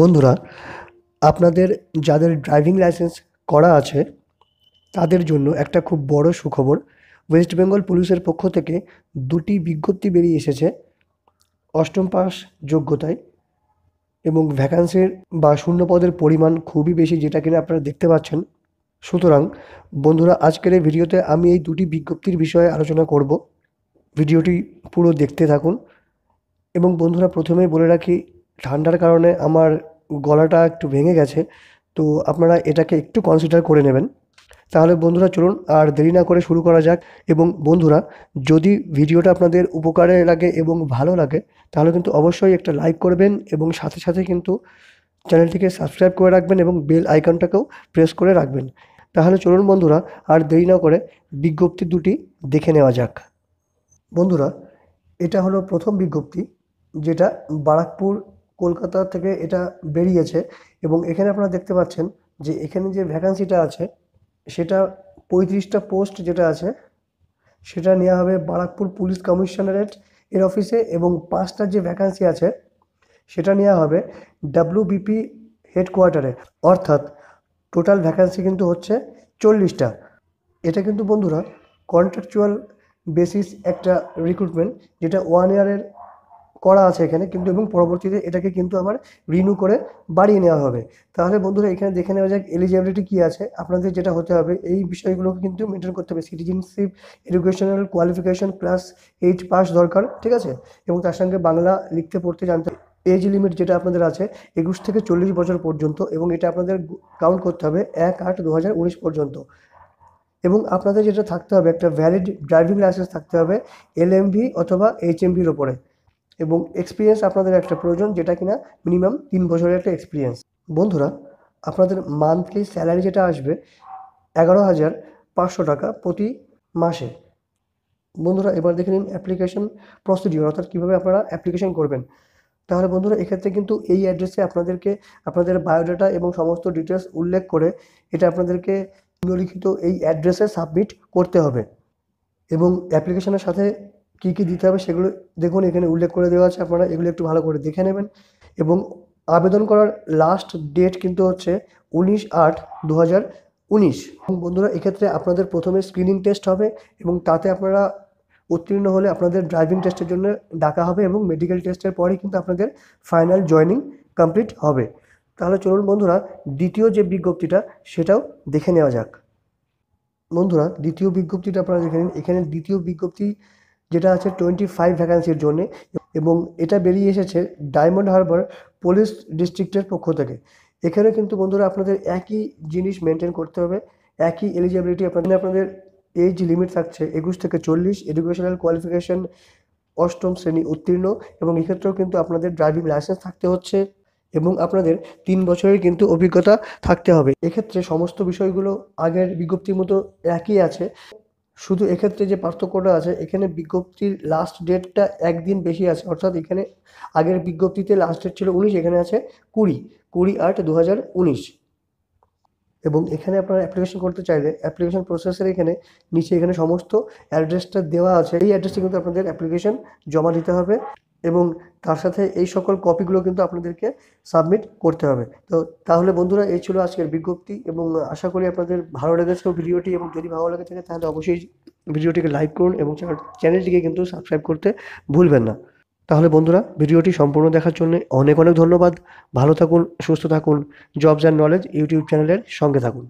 বন্ধুরা আপনাদের যাদের ড্রাইভিং লাইসেন্স করা আছে তাদের জন্য একটা খুব বড় সুখবর ওয়েস্ট বেঙ্গল পুলিশের পক্ষ থেকে দুটি বিজ্ঞপ্তি বেরিয়ে এসেছে অষ্টম পাস যোগ্যতায় এবং ভ্যাকান্সির বা শূন্যপদের পরিমাণ খুবই বেশি যেটা কিনা আপনারা দেখতে পাচ্ছেন সুতরাং বন্ধুরা আজকের এই ভিডিওতে আমি এই দুটি বিজ্ঞপ্তির বিষয়ে আলোচনা করব ভিডিওটি পুরো দেখতে থাকুন এবং বন্ধুরা প্রথমেই বলে রাখি ঠান্ডার কারণে আমার গলাটা একটু ভেঙে গেছে তো আপনারা এটাকে একটু কনসিডার করে নেবেন তাহলে বন্ধুরা চলুন আর দেরি না করে শুরু করা যাক এবং বন্ধুরা যদি ভিডিওটা আপনাদের উপকারে লাগে এবং ভালো লাগে তাহলে কিন্তু অবশ্যই একটা লাইক করবেন এবং সাথে সাথে কিন্তু চ্যানেলটিকে সাবস্ক্রাইব করে রাখবেন এবং বেল আইকনটাকেও প্রেস করে রাখবেন তাহলে চলুন বন্ধুরা আর দেরি না করে বিজ্ঞপ্তি দুটি দেখে নেওয়া যাক বন্ধুরা এটা হলো প্রথম বিজ্ঞপ্তি যেটা বারাকপুর কলকাতা থেকে এটা বেরিয়েছে এবং এখানে আপনারা দেখতে পাচ্ছেন যে এখানে যে ভ্যাকান্সিটা আছে সেটা পঁয়ত্রিশটা পোস্ট যেটা আছে সেটা নেওয়া হবে বারাকপুর পুলিশ কমিশনারেট এর অফিসে এবং পাঁচটা যে ভ্যাকান্সি আছে সেটা নেওয়া হবে ডাব্লিউবিপি হেডকোয়ার্টারে অর্থাৎ টোটাল ভ্যাকান্সি কিন্তু হচ্ছে চল্লিশটা এটা কিন্তু বন্ধুরা কন্ট্রাকচুয়াল বেসিস একটা রিক্রুটমেন্ট যেটা ওয়ান ইয়ারের করা আছে এখানে কিন্তু এবং পরবর্তীতে এটাকে কিন্তু আমার রিনিউ করে বাড়িয়ে নেওয়া হবে তাহলে বন্ধুরা এখানে দেখে নেওয়া যাক এলিজিবিলিটি কী আছে আপনাদের যেটা হতে হবে এই বিষয়গুলোকে কিন্তু মেনটেন করতে হবে citizenship educational qualification class eight pass দরকার ঠিক আছে এবং তার সঙ্গে বাংলা লিখতে পড়তে জানতে এজ লিমিট যেটা আপনাদের আছে একুশ থেকে চল্লিশ বছর পর্যন্ত এবং এটা আপনাদের কাউন্ট করতে হবে এক আট দু পর্যন্ত এবং আপনাদের যেটা থাকতে হবে একটা ভ্যালিড ড্রাইভিং লাইসেন্স থাকতে হবে এল অথবা এইচ এমভির ওপরে এবং এক্সপিরিয়েন্স আপনাদের একটা প্রয়োজন যেটা কিনা মিনিমাম তিন বছরের একটা এক্সপিরিয়েন্স বন্ধুরা আপনাদের মান্থলি স্যালারি যেটা আসবে এগারো হাজার পাঁচশো টাকা প্রতি মাসে বন্ধুরা এবার দেখে নিন অ্যাপ্লিকেশন প্রসিডিওর অর্থাৎ কীভাবে আপনারা অ্যাপ্লিকেশন করবেন তাহলে বন্ধুরা এক্ষেত্রে কিন্তু এই অ্যাড্রেসে আপনাদেরকে আপনাদের বায়োডাটা এবং সমস্ত ডিটেলস উল্লেখ করে এটা আপনাদেরকে নিম্নলিখিত এই অ্যাড্রেসে সাবমিট করতে হবে এবং অ্যাপ্লিকেশনের সাথে কী কী দিতে হবে সেগুলো দেখুন এখানে উল্লেখ করে দেওয়া আছে আপনারা এগুলো একটু ভালো করে দেখে নেবেন এবং আবেদন করার লাস্ট ডেট কিন্তু হচ্ছে উনিশ আট দু হাজার উনিশ বন্ধুরা এক্ষেত্রে আপনাদের প্রথমে স্ক্রিনিং টেস্ট হবে এবং তাতে আপনারা উত্তীর্ণ হলে আপনাদের ড্রাইভিং টেস্টের জন্য ডাকা হবে এবং মেডিকেল টেস্টের পরে কিন্তু আপনাদের ফাইনাল জয়নিং কমপ্লিট হবে তাহলে চলুন বন্ধুরা দ্বিতীয় যে বিজ্ঞপ্তিটা সেটাও দেখে নেওয়া যাক বন্ধুরা দ্বিতীয় বিজ্ঞপ্তিটা আপনারা দেখে নিন এখানে দ্বিতীয় বিজ্ঞপ্তি যেটা আছে টোয়েন্টি ফাইভ ভ্যাকান্সির জন্য এবং এটা বেরিয়ে এসেছে ডায়মন্ড হারবার পুলিশ ডিস্ট্রিক্টের পক্ষ থেকে এখানে কিন্তু বন্ধুরা আপনাদের একই জিনিস মেনটেন করতে হবে একই এলিজিবিলিটি আপনাদের আপনাদের এজ লিমিট থাকছে একুশ থেকে চল্লিশ এডুকেশনাল কোয়ালিফিকেশন অষ্টম শ্রেণী উত্তীর্ণ এবং এক্ষেত্রেও কিন্তু আপনাদের ড্রাইভিং লাইসেন্স থাকতে হচ্ছে এবং আপনাদের তিন বছরের কিন্তু অভিজ্ঞতা থাকতে হবে এক্ষেত্রে সমস্ত বিষয়গুলো আগের বিজ্ঞপ্তির মতো একই আছে শুধু এক্ষেত্রে যে পার্থক্যটা আছে এখানে বিজ্ঞপ্তির লাস্ট ডেটটা একদিন বেশি আছে অর্থাৎ এখানে আগের বিজ্ঞপ্তিতে লাস্ট ডেট ছিল উনিশ এখানে আছে কুড়ি কুড়ি আট দু হাজার উনিশ এবং এখানে আপনারা অ্যাপ্লিকেশন করতে চাইলে অ্যাপ্লিকেশন প্রসেসের এখানে নিচে এখানে সমস্ত অ্যাড্রেসটা দেওয়া আছে এই অ্যাড্রেসটি কিন্তু আপনাদের অ্যাপ্লিকেশন জমা দিতে হবে এবং তার সাথে এই সকল কপিগুলো কিন্তু আপনাদেরকে সাবমিট করতে হবে তো তাহলে বন্ধুরা এই ছিল আজকের বিজ্ঞপ্তি এবং আশা করি আপনাদের ভালো লেগেছে ভিডিওটি এবং যদি ভালো লেগে থাকে তাহলে অবশ্যই ভিডিওটিকে লাইক করুন এবং চ্যানেলটিকে কিন্তু সাবস্ক্রাইব করতে ভুলবেন না তাহলে বন্ধুরা ভিডিওটি সম্পূর্ণ দেখার জন্য অনেক অনেক ধন্যবাদ ভালো থাকুন সুস্থ থাকুন জবস অ্যান্ড নলেজ ইউটিউব চ্যানেলের সঙ্গে থাকুন